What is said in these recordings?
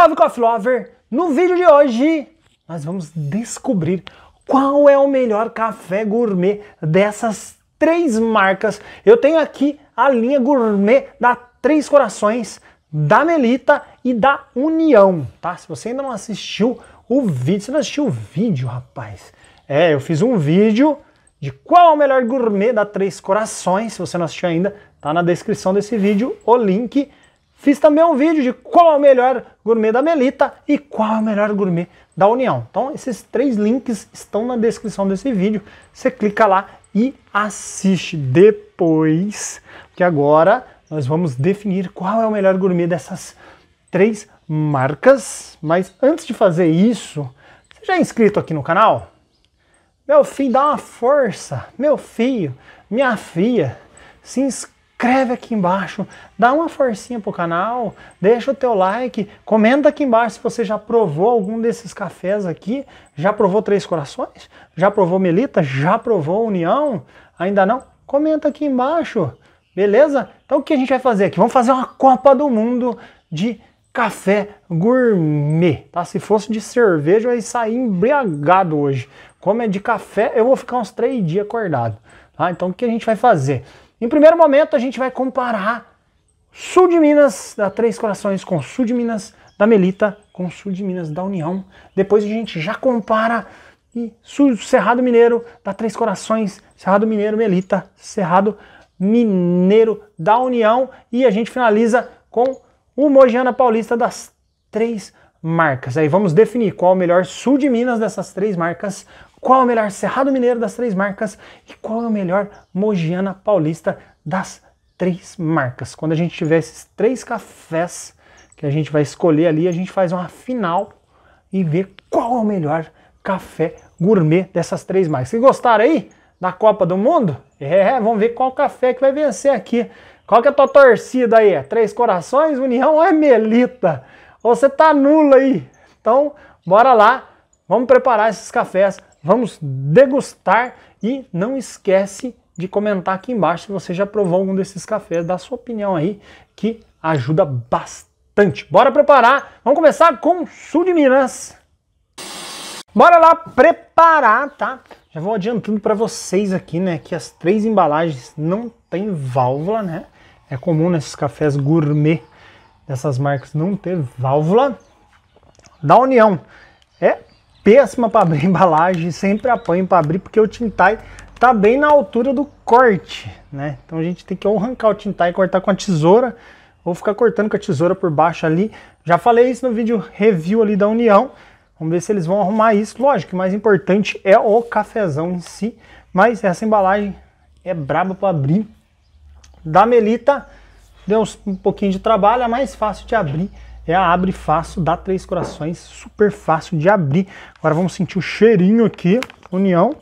Salve Coffee Lover! No vídeo de hoje nós vamos descobrir qual é o melhor café gourmet dessas três marcas. Eu tenho aqui a linha gourmet da Três Corações, da Melita e da União, tá? Se você ainda não assistiu o vídeo, você não assistiu o vídeo, rapaz? É, eu fiz um vídeo de qual é o melhor gourmet da Três Corações. Se você não assistiu ainda, tá na descrição desse vídeo o link. Fiz também um vídeo de qual é o melhor gourmet da Melita e qual é o melhor gourmet da União. Então esses três links estão na descrição desse vídeo. Você clica lá e assiste depois, porque agora nós vamos definir qual é o melhor gourmet dessas três marcas. Mas antes de fazer isso, você já é inscrito aqui no canal? Meu filho, dá uma força. Meu filho, minha filha, se inscreve inscreve aqui embaixo, dá uma forcinha pro canal, deixa o teu like, comenta aqui embaixo se você já provou algum desses cafés aqui, já provou Três Corações, já provou Melita, já provou União, ainda não? Comenta aqui embaixo, beleza? Então o que a gente vai fazer aqui? Vamos fazer uma Copa do Mundo de café gourmet, tá? Se fosse de cerveja, eu ia sair embriagado hoje. Como é de café, eu vou ficar uns três dias acordado, tá? Então o que a gente vai fazer? Em primeiro momento, a gente vai comparar sul de Minas da Três Corações com sul de Minas da Melita com sul de Minas da União. Depois a gente já compara e sul Cerrado Mineiro da Três Corações, Cerrado Mineiro Melita, Cerrado Mineiro da União e a gente finaliza com o Mogiana Paulista das Três marcas. Aí vamos definir qual é o melhor sul de Minas dessas três marcas, qual é o melhor Cerrado Mineiro das três marcas e qual é o melhor Mogiana Paulista das três marcas. Quando a gente tiver esses três cafés que a gente vai escolher ali, a gente faz uma final e vê qual é o melhor café gourmet dessas três marcas. E gostaram aí da Copa do Mundo? É, vamos ver qual café que vai vencer aqui. Qual que é a tua torcida aí? É três Corações, União ou é Melita? você tá nulo aí. Então, bora lá, vamos preparar esses cafés, vamos degustar e não esquece de comentar aqui embaixo se você já provou algum desses cafés, dá sua opinião aí, que ajuda bastante. Bora preparar, vamos começar com Sul de Minas. Bora lá preparar, tá? Já vou adiantando para vocês aqui, né, que as três embalagens não têm válvula, né? É comum nesses cafés gourmet essas marcas não ter válvula da União. É péssima para abrir embalagem, sempre apanho para abrir, porque o Tintai tá bem na altura do corte, né? Então a gente tem que ou arrancar o Tintai e cortar com a tesoura, ou ficar cortando com a tesoura por baixo ali. Já falei isso no vídeo review ali da União, Vamos ver se eles vão arrumar isso. Lógico, o mais importante é o cafezão em si. Mas essa embalagem é braba para abrir. Da Melita, deu um pouquinho de trabalho, a mais fácil de abrir é a Abre Fácil dá Três Corações, super fácil de abrir. Agora vamos sentir o cheirinho aqui, União.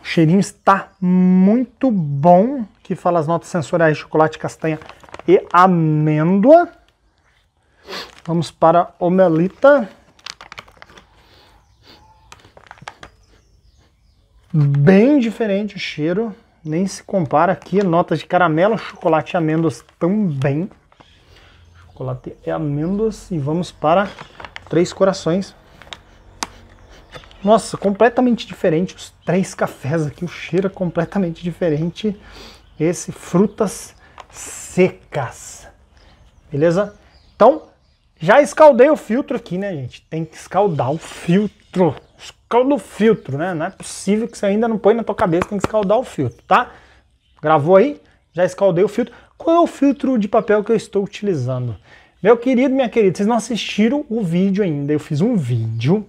O cheirinho está muito bom, que fala as notas sensoriais chocolate, castanha e amêndoa. Vamos para a omelita. Bem diferente o cheiro. Nem se compara aqui. Notas de caramelo, chocolate e amêndoas também. Chocolate e amêndoas. E vamos para Três Corações. Nossa, completamente diferente. Os três cafés aqui, o cheiro é completamente diferente. Esse, frutas secas. Beleza? Então, já escaldei o filtro aqui, né, gente? Tem que escaldar o filtro escalda o filtro, né? Não é possível que você ainda não põe na tua cabeça, tem que escaldar o filtro, tá? Gravou aí? Já escaldei o filtro. Qual é o filtro de papel que eu estou utilizando? Meu querido, minha querida, vocês não assistiram o vídeo ainda. Eu fiz um vídeo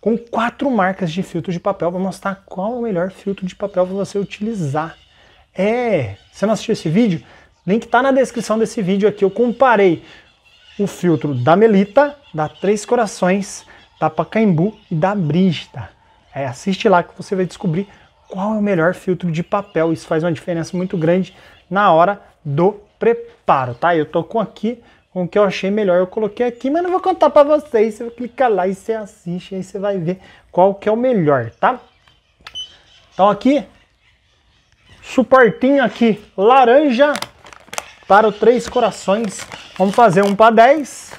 com quatro marcas de filtro de papel para mostrar qual é o melhor filtro de papel para você utilizar. É, você não assistiu esse vídeo? Link está na descrição desse vídeo aqui. Eu comparei o filtro da Melita, da Três Corações da Pacaembu e da Brista. É, assiste lá que você vai descobrir qual é o melhor filtro de papel. Isso faz uma diferença muito grande na hora do preparo, tá? Eu tô com aqui com o que eu achei melhor, eu coloquei aqui, mas não vou contar para vocês. Você clica lá e você assiste, aí você vai ver qual que é o melhor, tá? Então aqui, suportinho aqui, laranja para o Três Corações. Vamos fazer um para 10.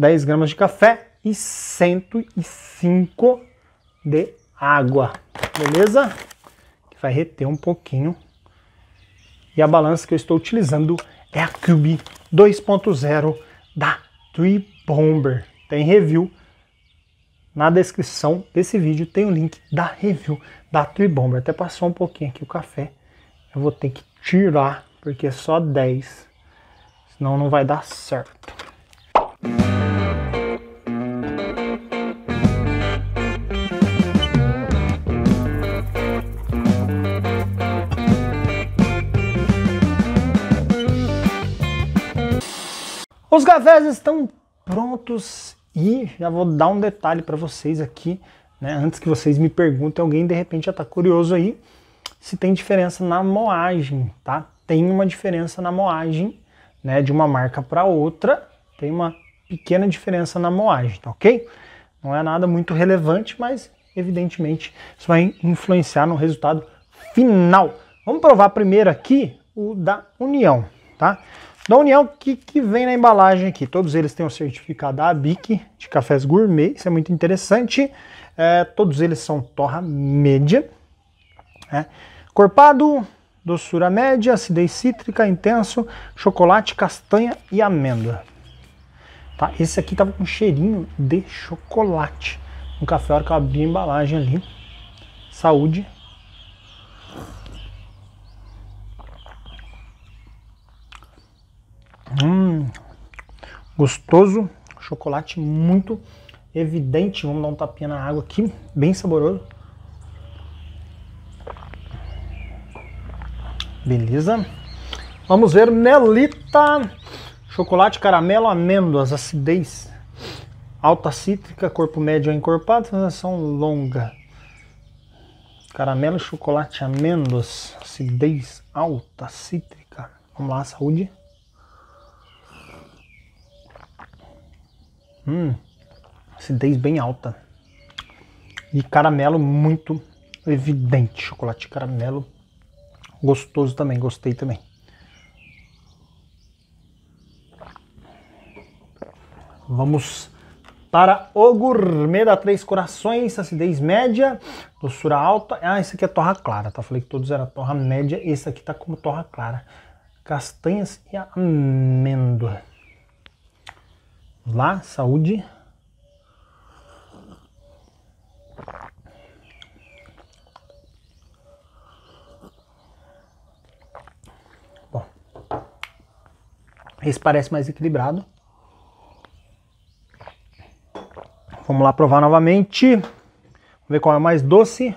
10 gramas de café e 105 de água, beleza? Que vai reter um pouquinho. E a balança que eu estou utilizando é a Cube 2.0 da Tree Bomber. Tem review na descrição desse vídeo, tem o link da review da Tree Bomber. Até passou um pouquinho aqui o café, eu vou ter que tirar, porque é só 10, senão não vai dar certo. Os gavés estão prontos e já vou dar um detalhe para vocês aqui, né? Antes que vocês me perguntem, alguém de repente já está curioso aí se tem diferença na moagem, tá? Tem uma diferença na moagem, né? De uma marca para outra, tem uma pequena diferença na moagem, tá ok? Não é nada muito relevante, mas evidentemente isso vai influenciar no resultado final. Vamos provar primeiro aqui o da União, tá? Da União, o que, que vem na embalagem aqui? Todos eles têm o certificado da ABIC de cafés gourmet, isso é muito interessante. É, todos eles são torra média. Né? Corpado, doçura média, acidez cítrica, intenso, chocolate, castanha e amêndoa. Tá? Esse aqui tava com cheirinho de chocolate. Um café, a hora que eu abri a embalagem ali. Saúde, Hum, gostoso, chocolate muito evidente. Vamos dar um tapinha na água aqui, bem saboroso. Beleza. Vamos ver Melita. Chocolate, caramelo, amêndoas, acidez. Alta cítrica, corpo médio encorpado, sensação longa. Caramelo, chocolate, amêndoas, acidez alta, cítrica. Vamos lá, saúde. Hum, acidez bem alta. E caramelo muito evidente. Chocolate caramelo gostoso também, gostei também. Vamos para o gourmet da Três Corações, acidez média, doçura alta. Ah, esse aqui é torra clara, tá? Falei que todos eram torra média, esse aqui tá como torra clara. Castanhas e amêndoa lá, saúde. Bom, esse parece mais equilibrado. Vamos lá provar novamente. Vamos ver qual é o mais doce.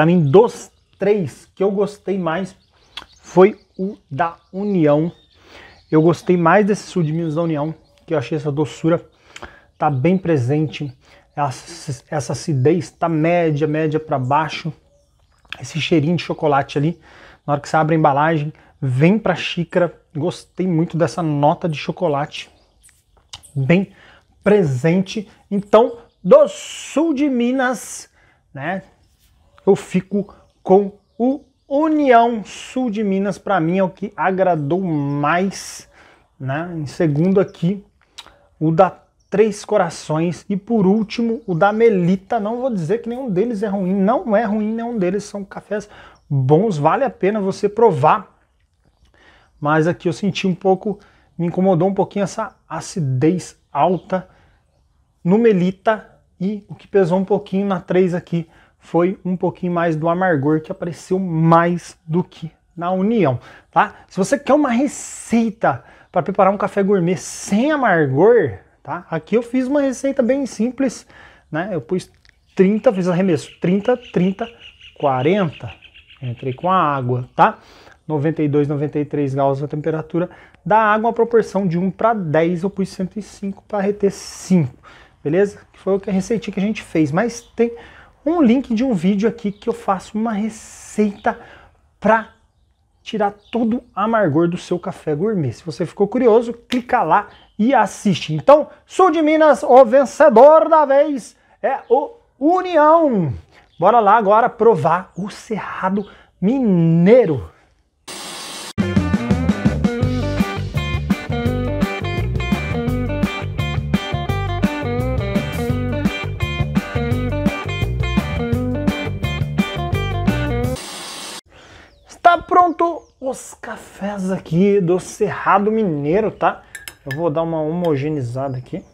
Para mim, dos três que eu gostei mais foi o da União. Eu gostei mais desse sul de Minas da União, que eu achei essa doçura tá bem presente, essa, essa acidez tá média, média para baixo, esse cheirinho de chocolate ali, na hora que você abre a embalagem, vem para xícara. Gostei muito dessa nota de chocolate, bem presente. Então, do sul de Minas, né? eu fico com o União Sul de Minas. Para mim é o que agradou mais, né? Em segundo aqui, o da Três Corações e por último o da Melita. Não vou dizer que nenhum deles é ruim, não é ruim nenhum deles, são cafés bons, vale a pena você provar. Mas aqui eu senti um pouco, me incomodou um pouquinho essa acidez alta no Melita e o que pesou um pouquinho na 3 aqui foi um pouquinho mais do amargor que apareceu mais do que na união, tá? Se você quer uma receita para preparar um café gourmet sem amargor, tá? Aqui eu fiz uma receita bem simples, né? Eu pus 30, fiz arremesso 30, 30, 40. Entrei com a água, tá? 92, 93 graus a temperatura da água, a proporção de 1 para 10, eu pus 105 para reter 5, beleza? Que foi o que a receitinha que a gente fez, mas tem um link de um vídeo aqui que eu faço uma receita para tirar todo o amargor do seu café gourmet. Se você ficou curioso, clica lá e assiste. Então, Sul de Minas, o vencedor da vez é o União. Bora lá agora provar o Cerrado Mineiro. tá pronto os cafés aqui do Cerrado Mineiro, tá? Eu vou dar uma homogeneizada aqui.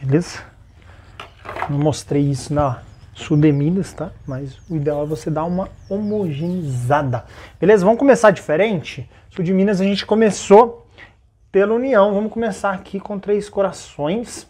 Beleza? Não mostrei isso na Sudeminas, tá? Mas o ideal é você dar uma homogeneizada. Beleza? Vamos começar diferente? Sudeminas a gente começou pela União. Vamos começar aqui com Três Corações.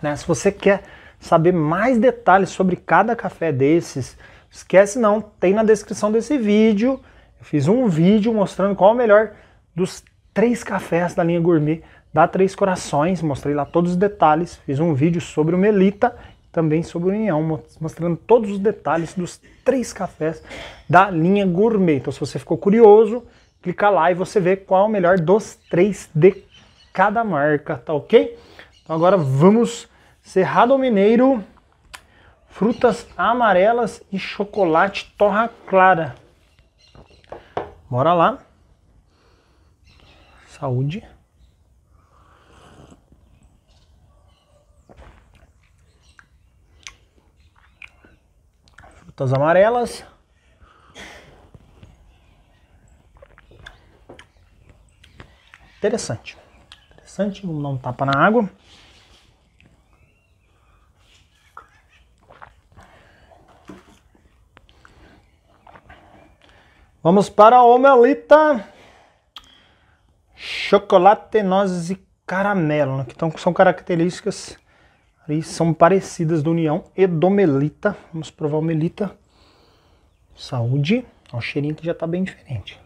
Né? Se você quer saber mais detalhes sobre cada café desses, esquece não, tem na descrição desse vídeo. Eu fiz um vídeo mostrando qual é o melhor dos três cafés da linha gourmet da Três Corações, mostrei lá todos os detalhes, fiz um vídeo sobre o Melita, também sobre o União, mostrando todos os detalhes dos três cafés da linha gourmet. Então se você ficou curioso, clica lá e você vê qual é o melhor dos três de cada marca, tá ok? Então agora vamos Cerrado Mineiro, frutas amarelas e chocolate torra clara. Bora lá. Saúde. Frutas amarelas. Interessante. Interessante, vamos dar um tapa na água. Vamos para a omelita. Chocolate, nozes e caramelo, né? Então são características são parecidas do União e do Melita. Vamos provar o Melita. Saúde. Ó, o cheirinho que já está bem diferente.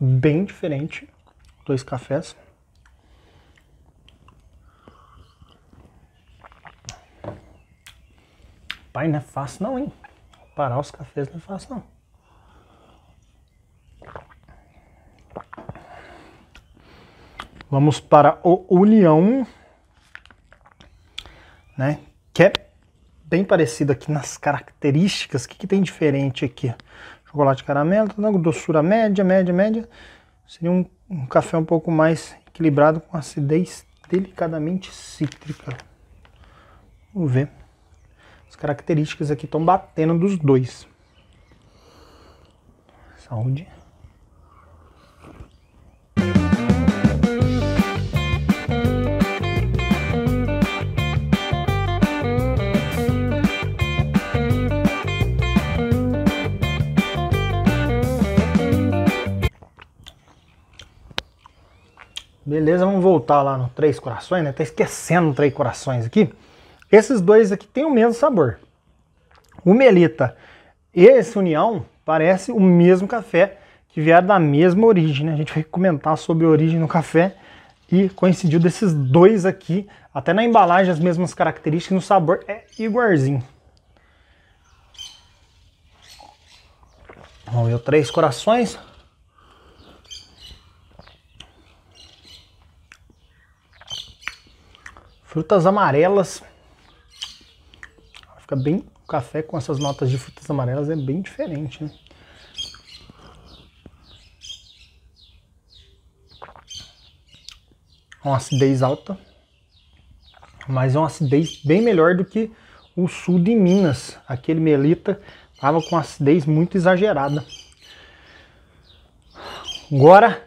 Bem diferente. Dois cafés. Rapaz, não é fácil não, hein? Parar os cafés não é fácil não. Vamos para o União, né? Que é bem parecido aqui nas características. O que, que tem diferente aqui? Chocolate caramelo, né? doçura média, média, média. Seria um, um café um pouco mais equilibrado com acidez delicadamente cítrica. Vamos ver. As características aqui estão batendo dos dois. Saúde. Beleza, vamos voltar lá no Três Corações, né? Tá esquecendo Três Corações aqui. Esses dois aqui têm o mesmo sabor. O Melita e esse União parece o mesmo café que vieram da mesma origem. Né? A gente vai comentar sobre a origem do café e coincidiu desses dois aqui. Até na embalagem as mesmas características, no sabor é igualzinho. Vamos ver três corações. Frutas amarelas. Fica bem. O café com essas notas de frutas amarelas é bem diferente, né? Uma acidez alta, mas é uma acidez bem melhor do que o sul de Minas. Aquele melita tava com acidez muito exagerada. Agora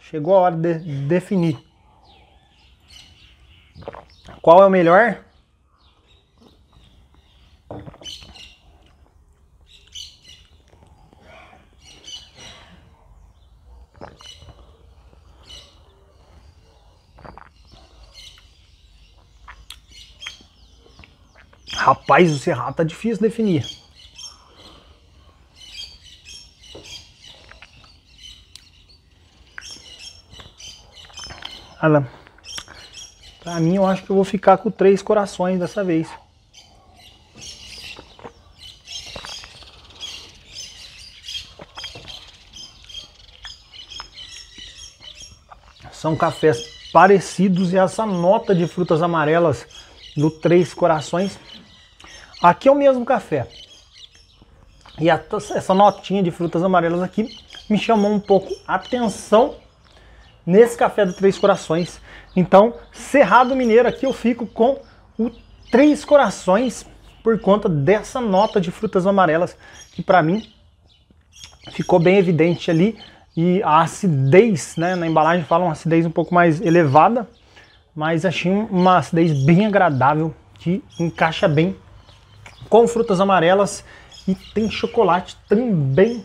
chegou a hora de definir qual é o melhor Rapaz, o Cerrado tá difícil definir. Olha lá. Pra mim, eu acho que eu vou ficar com três corações dessa vez. São cafés parecidos e essa nota de frutas amarelas do Três Corações Aqui é o mesmo café. E essa notinha de frutas amarelas aqui me chamou um pouco a atenção nesse café do Três Corações. Então, Cerrado Mineiro aqui eu fico com o Três Corações por conta dessa nota de frutas amarelas que para mim ficou bem evidente ali e a acidez, né, na embalagem fala uma acidez um pouco mais elevada, mas achei uma acidez bem agradável que encaixa bem com frutas amarelas e tem chocolate também,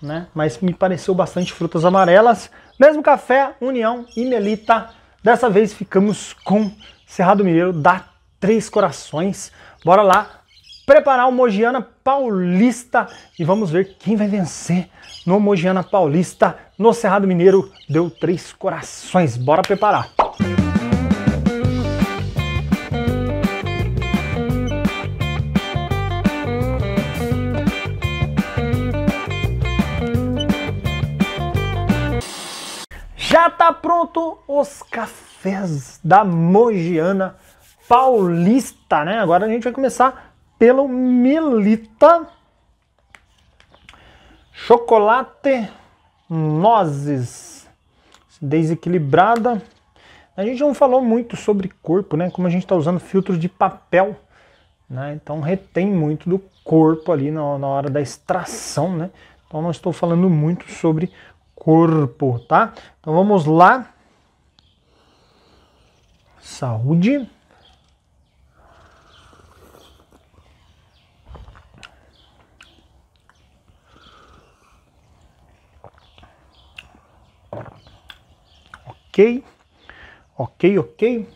né? Mas me pareceu bastante frutas amarelas. Mesmo café, União e Melita. Dessa vez ficamos com Cerrado Mineiro da Três Corações. Bora lá preparar o Mogiana Paulista e vamos ver quem vai vencer no Mogiana Paulista, no Cerrado Mineiro, deu três corações. Bora preparar. tá pronto os cafés da Mogiana Paulista, né? Agora a gente vai começar pelo Melita Chocolate Nozes. Desequilibrada. A gente não falou muito sobre corpo, né? Como a gente está usando filtros de papel, né? Então retém muito do corpo ali na, na hora da extração, né? Então não estou falando muito sobre corpo, tá? Então vamos lá. Saúde. Ok, ok, ok.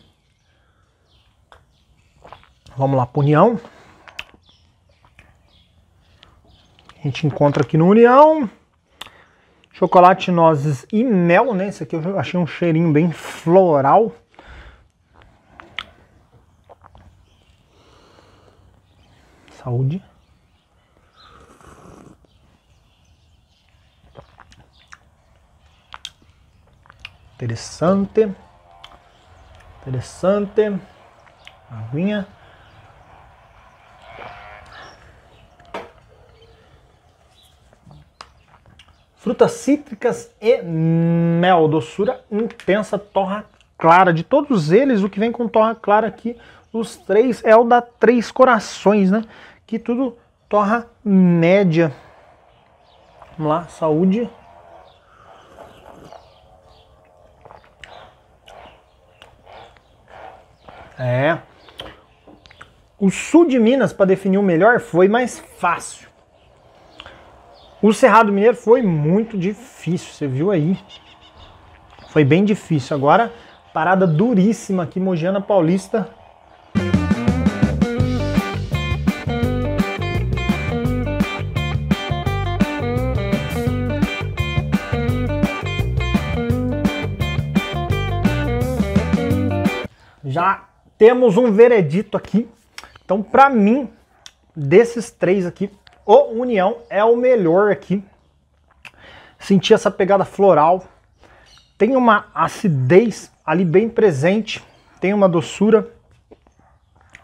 Vamos lá, para União. A gente encontra aqui no União chocolate, nozes e mel, né? Esse aqui eu achei um cheirinho bem floral. Saúde. Interessante. Interessante. Aguinha. frutas cítricas e mel, doçura intensa, torra clara. De todos eles, o que vem com torra clara aqui, os três, é o da Três Corações, né? Que tudo torra média. Vamos lá, saúde. É. O sul de Minas, para definir o melhor, foi mais fácil. O Cerrado Mineiro foi muito difícil, você viu aí. Foi bem difícil. Agora, parada duríssima aqui, Mogiana Paulista. Já temos um veredito aqui. Então, para mim, desses três aqui, o União é o melhor aqui. Senti essa pegada floral. Tem uma acidez ali bem presente. Tem uma doçura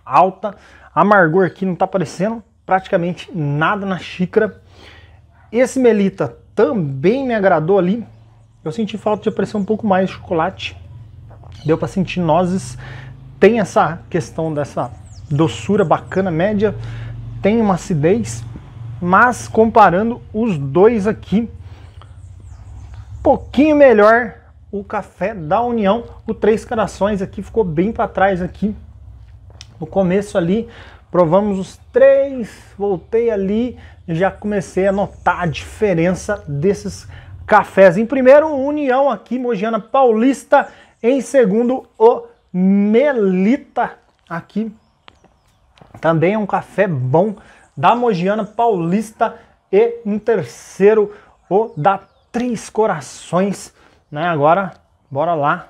alta. Amargor aqui não está aparecendo praticamente nada na xícara. Esse Melita também me agradou ali. Eu senti falta de aparecer um pouco mais de chocolate. Deu para sentir nozes. Tem essa questão dessa doçura bacana média. Tem uma acidez, mas comparando os dois aqui, pouquinho melhor o café da União. O Três Corações aqui ficou bem para trás aqui. No começo ali, provamos os três, voltei ali e já comecei a notar a diferença desses cafés. Em primeiro, União aqui, Mogiana Paulista. Em segundo, o Melita aqui. Também é um café bom da Mogiana Paulista e em terceiro o da Três Corações, né? Agora, bora lá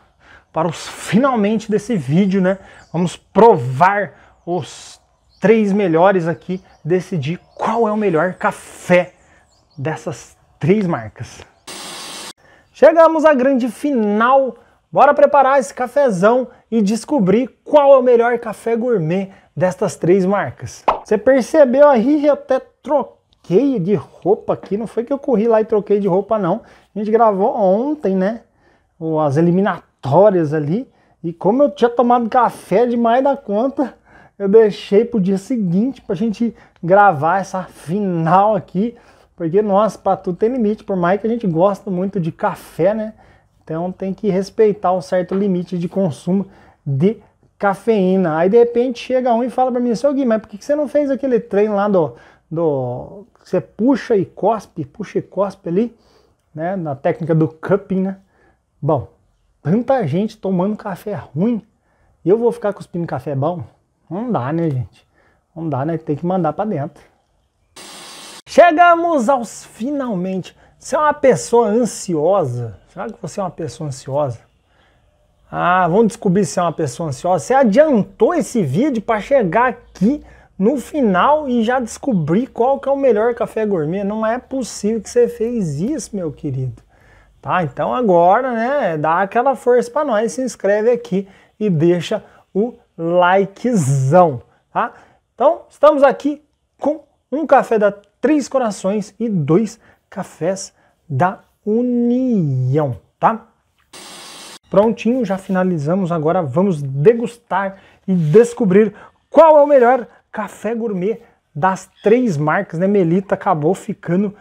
para os finalmente desse vídeo, né? Vamos provar os três melhores aqui, decidir qual é o melhor café dessas três marcas. Chegamos à grande final. Bora preparar esse cafezão e descobrir qual é o melhor café gourmet destas três marcas. Você percebeu aí, eu até troquei de roupa aqui, não foi que eu corri lá e troquei de roupa não. A gente gravou ontem, né, as eliminatórias ali, e como eu tinha tomado café demais da conta, eu deixei pro dia seguinte pra gente gravar essa final aqui, porque, nossa, pra tudo tem limite, por mais que a gente gosta muito de café, né, então tem que respeitar um certo limite de consumo de cafeína. Aí de repente chega um e fala para mim, seu assim, Gui, mas por que você não fez aquele treino lá do, do. Você puxa e cospe, puxa e cospe ali, né? Na técnica do cupping, né? Bom, tanta gente tomando café ruim, eu vou ficar cuspindo café bom? Não dá, né, gente? Não dá, né? Tem que mandar para dentro. Chegamos aos finalmente. Você é uma pessoa ansiosa? Será que você é uma pessoa ansiosa? Ah, vamos descobrir se é uma pessoa ansiosa. Você adiantou esse vídeo para chegar aqui no final e já descobrir qual que é o melhor café gourmet. Não é possível que você fez isso, meu querido. Tá? Então agora, né, dá aquela força para nós, se inscreve aqui e deixa o likezão, tá? Então, estamos aqui com um café da Três Corações e dois cafés da União, tá? Prontinho, já finalizamos. Agora vamos degustar e descobrir qual é o melhor café gourmet das três marcas, né? Melita acabou ficando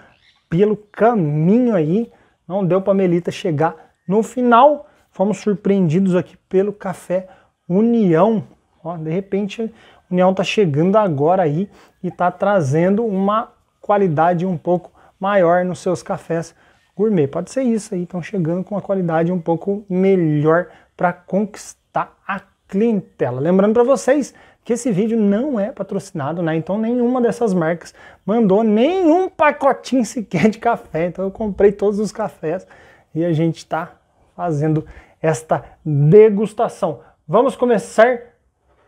pelo caminho aí, não deu para Melita chegar no final. Fomos surpreendidos aqui pelo café União. Ó, de repente, União tá chegando agora aí e tá trazendo uma qualidade um pouco maior nos seus cafés gourmet. Pode ser isso aí, estão chegando com uma qualidade um pouco melhor para conquistar a clientela. Lembrando para vocês que esse vídeo não é patrocinado, né? Então nenhuma dessas marcas mandou nenhum pacotinho sequer de café. Então eu comprei todos os cafés e a gente está fazendo esta degustação. Vamos começar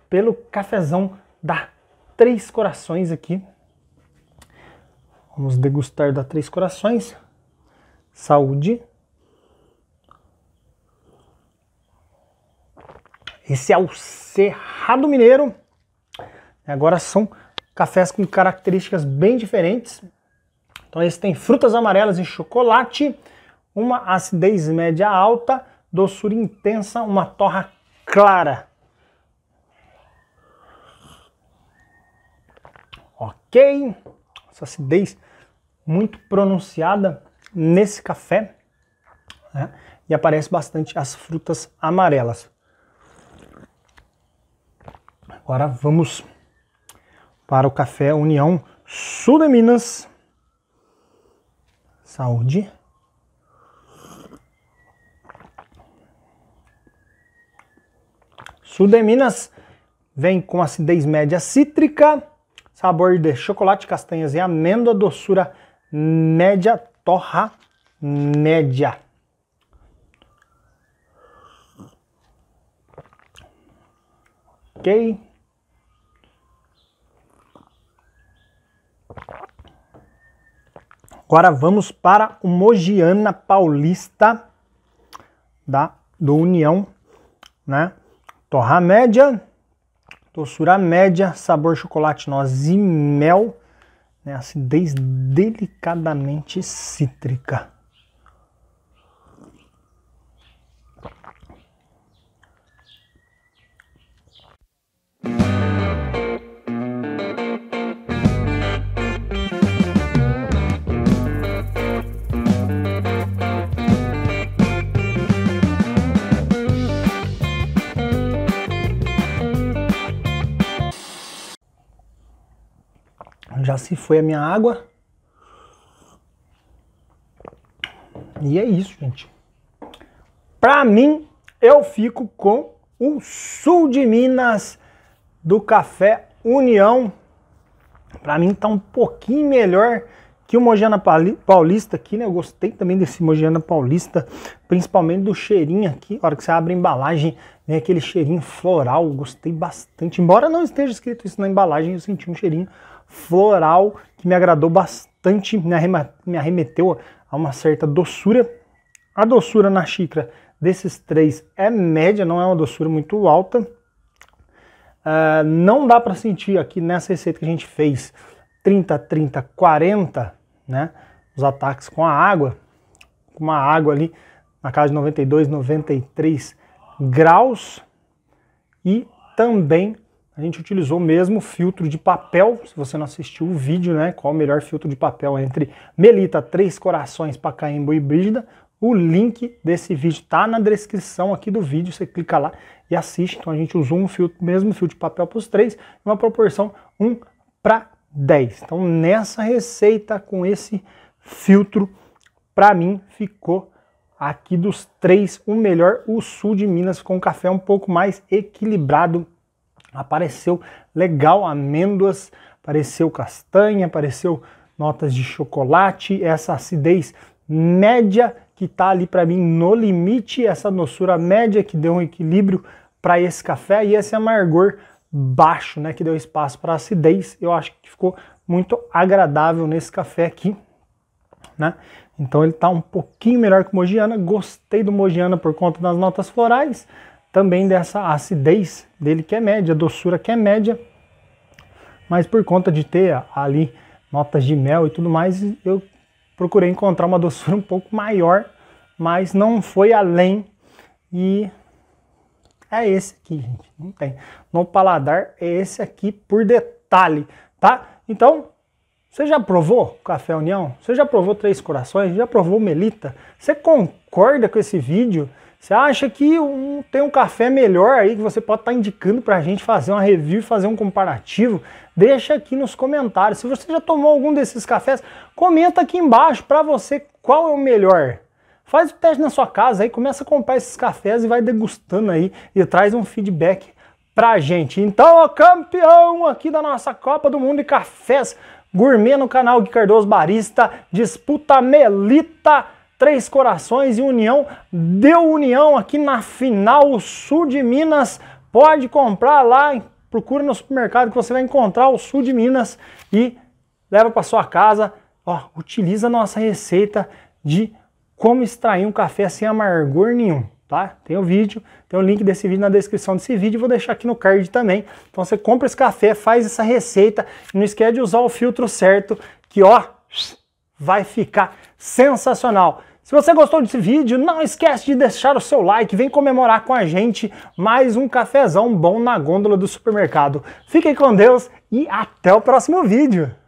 pelo cafezão da Três Corações aqui. Vamos degustar da Três Corações saúde. Esse é o Cerrado Mineiro. Agora são cafés com características bem diferentes. Então esse tem frutas amarelas e chocolate, uma acidez média alta, doçura intensa, uma torra clara. Ok, essa acidez muito pronunciada nesse café né, e aparece bastante as frutas amarelas. Agora vamos para o café União Sul de Minas. Saúde. Sul de Minas vem com acidez média cítrica, sabor de chocolate, castanhas e amêndoa, doçura média torra média. Ok? Agora vamos para o Mogiana Paulista da, do União, né? Torra média, doçura média, sabor chocolate, noz e mel né, acidez delicadamente cítrica. Já se foi a minha água. E é isso, gente. Para mim, eu fico com o sul de Minas do Café União. Para mim tá um pouquinho melhor que o Mogiana Paulista aqui, né? Eu gostei também desse Mogiana Paulista, principalmente do cheirinho aqui. A hora que você abre a embalagem, vem Aquele cheirinho floral, gostei bastante. Embora não esteja escrito isso na embalagem, eu senti um cheirinho floral que me agradou bastante, me arremeteu a uma certa doçura. A doçura na xícara desses três é média, não é uma doçura muito alta. Uh, não dá para sentir aqui nessa receita que a gente fez 30, 30, 40, né? Os ataques com a água, com uma água ali na casa de 92, 93 graus e também a gente utilizou mesmo filtro de papel, se você não assistiu o vídeo, né? Qual o melhor filtro de papel entre Melita, Três Corações, Pacaembu e Brígida. O link desse vídeo está na descrição aqui do vídeo, você clica lá e assiste. Então a gente usou um filtro, mesmo filtro de papel para os três, uma proporção 1 para 10. Então nessa receita com esse filtro, para mim ficou aqui dos três o melhor, o sul de Minas com um café um pouco mais equilibrado apareceu legal amêndoas, apareceu castanha, apareceu notas de chocolate, essa acidez média que está ali para mim no limite, essa doçura média que deu um equilíbrio para esse café e esse amargor baixo, né, que deu espaço para acidez. Eu acho que ficou muito agradável nesse café aqui, né? Então ele está um pouquinho melhor que o Mogiana. Gostei do Mogiana por conta das notas florais também dessa acidez dele que é média, doçura que é média, mas por conta de ter ali notas de mel e tudo mais, eu procurei encontrar uma doçura um pouco maior, mas não foi além e é esse aqui, gente, não tem. No paladar é esse aqui por detalhe, tá? Então, você já provou Café União? Você já provou Três Corações? Já provou Melita? Você concorda com esse vídeo? Você acha que um, tem um café melhor aí que você pode estar tá indicando para a gente fazer uma review, fazer um comparativo? Deixa aqui nos comentários. Se você já tomou algum desses cafés, comenta aqui embaixo para você qual é o melhor. Faz o teste na sua casa aí, começa a comprar esses cafés e vai degustando aí e traz um feedback pra gente. Então, o campeão aqui da nossa Copa do Mundo de Cafés Gourmet no canal Gui Cardoso Barista disputa Melita Três Corações e União. Deu União aqui na final, o sul de Minas. Pode comprar lá, procura no supermercado que você vai encontrar o sul de Minas e leva para sua casa. Ó, utiliza a nossa receita de como extrair um café sem amargor nenhum, tá? Tem o vídeo, tem o link desse vídeo na descrição desse vídeo, vou deixar aqui no card também. Então você compra esse café, faz essa receita e não esquece de usar o filtro certo, que ó, vai ficar sensacional. Se você gostou desse vídeo, não esquece de deixar o seu like, vem comemorar com a gente mais um cafezão bom na gôndola do supermercado. Fiquem com Deus e até o próximo vídeo!